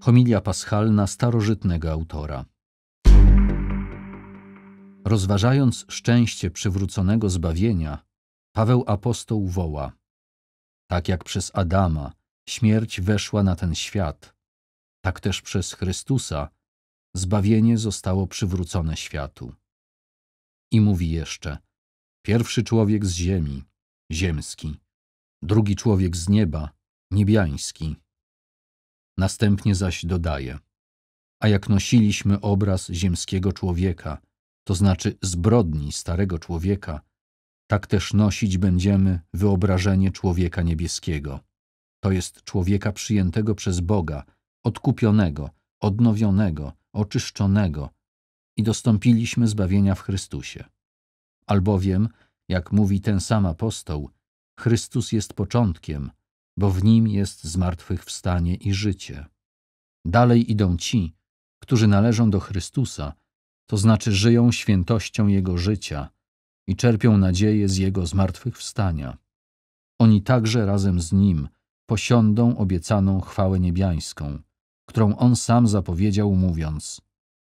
Homilia paschalna starożytnego autora. Rozważając szczęście przywróconego zbawienia, Paweł apostoł woła: Tak jak przez Adama śmierć weszła na ten świat, tak też przez Chrystusa zbawienie zostało przywrócone światu. I mówi jeszcze: Pierwszy człowiek z ziemi, ziemski, drugi człowiek z nieba, niebiański. Następnie zaś dodaje: A jak nosiliśmy obraz ziemskiego człowieka, to znaczy zbrodni starego człowieka, tak też nosić będziemy wyobrażenie człowieka niebieskiego. To jest człowieka przyjętego przez Boga, odkupionego, odnowionego, oczyszczonego i dostąpiliśmy zbawienia w Chrystusie. Albowiem, jak mówi ten sam apostoł, Chrystus jest początkiem, bo w nim jest zmartwychwstanie i życie. Dalej idą ci, którzy należą do Chrystusa, to znaczy żyją świętością Jego życia i czerpią nadzieję z Jego zmartwychwstania. Oni także razem z Nim posiądą obiecaną chwałę niebiańską, którą On sam zapowiedział mówiąc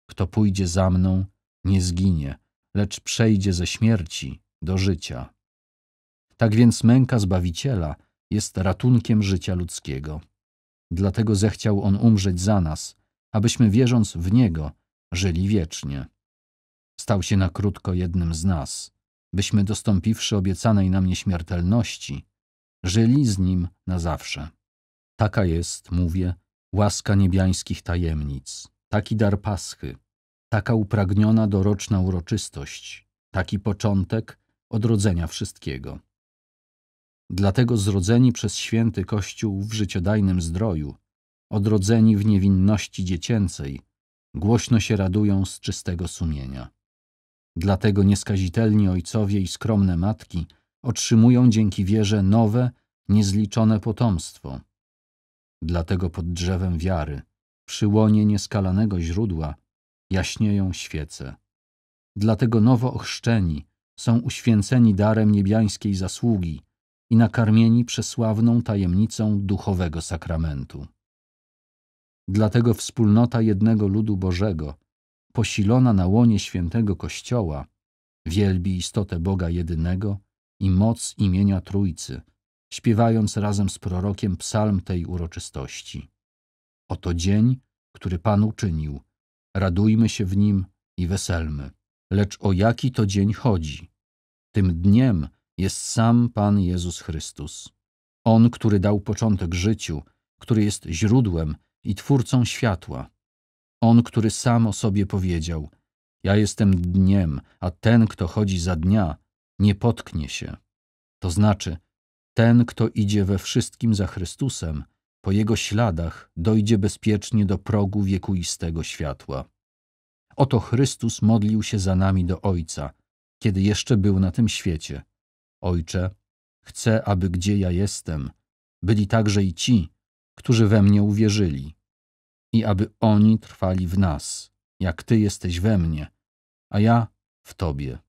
Kto pójdzie za mną, nie zginie, lecz przejdzie ze śmierci do życia. Tak więc męka Zbawiciela – jest ratunkiem życia ludzkiego. Dlatego zechciał On umrzeć za nas, abyśmy wierząc w Niego żyli wiecznie. Stał się na krótko jednym z nas, byśmy dostąpiwszy obiecanej nam nieśmiertelności, żyli z Nim na zawsze. Taka jest, mówię, łaska niebiańskich tajemnic, taki dar Paschy, taka upragniona doroczna uroczystość, taki początek odrodzenia wszystkiego. Dlatego zrodzeni przez święty Kościół w życiodajnym zdroju, odrodzeni w niewinności dziecięcej, głośno się radują z czystego sumienia. Dlatego nieskazitelni ojcowie i skromne matki otrzymują dzięki wierze nowe, niezliczone potomstwo. Dlatego pod drzewem wiary, przy łonie nieskalanego źródła, jaśnieją świece. Dlatego nowo ochrzczeni są uświęceni darem niebiańskiej zasługi, i nakarmieni przesławną tajemnicą duchowego sakramentu. Dlatego wspólnota jednego ludu Bożego, posilona na łonie świętego Kościoła, wielbi istotę Boga jedynego i moc imienia Trójcy, śpiewając razem z prorokiem psalm tej uroczystości. Oto dzień, który Pan uczynił, radujmy się w nim i weselmy. Lecz o jaki to dzień chodzi? Tym dniem jest sam Pan Jezus Chrystus. On, który dał początek życiu, który jest źródłem i twórcą światła. On, który sam o sobie powiedział: Ja jestem dniem, a ten, kto chodzi za dnia, nie potknie się. To znaczy, ten, kto idzie we wszystkim za Chrystusem, po jego śladach dojdzie bezpiecznie do progu wiekuistego światła. Oto Chrystus modlił się za nami do Ojca, kiedy jeszcze był na tym świecie. Ojcze, chcę, aby gdzie ja jestem, byli także i ci, którzy we mnie uwierzyli, i aby oni trwali w nas, jak Ty jesteś we mnie, a ja w Tobie.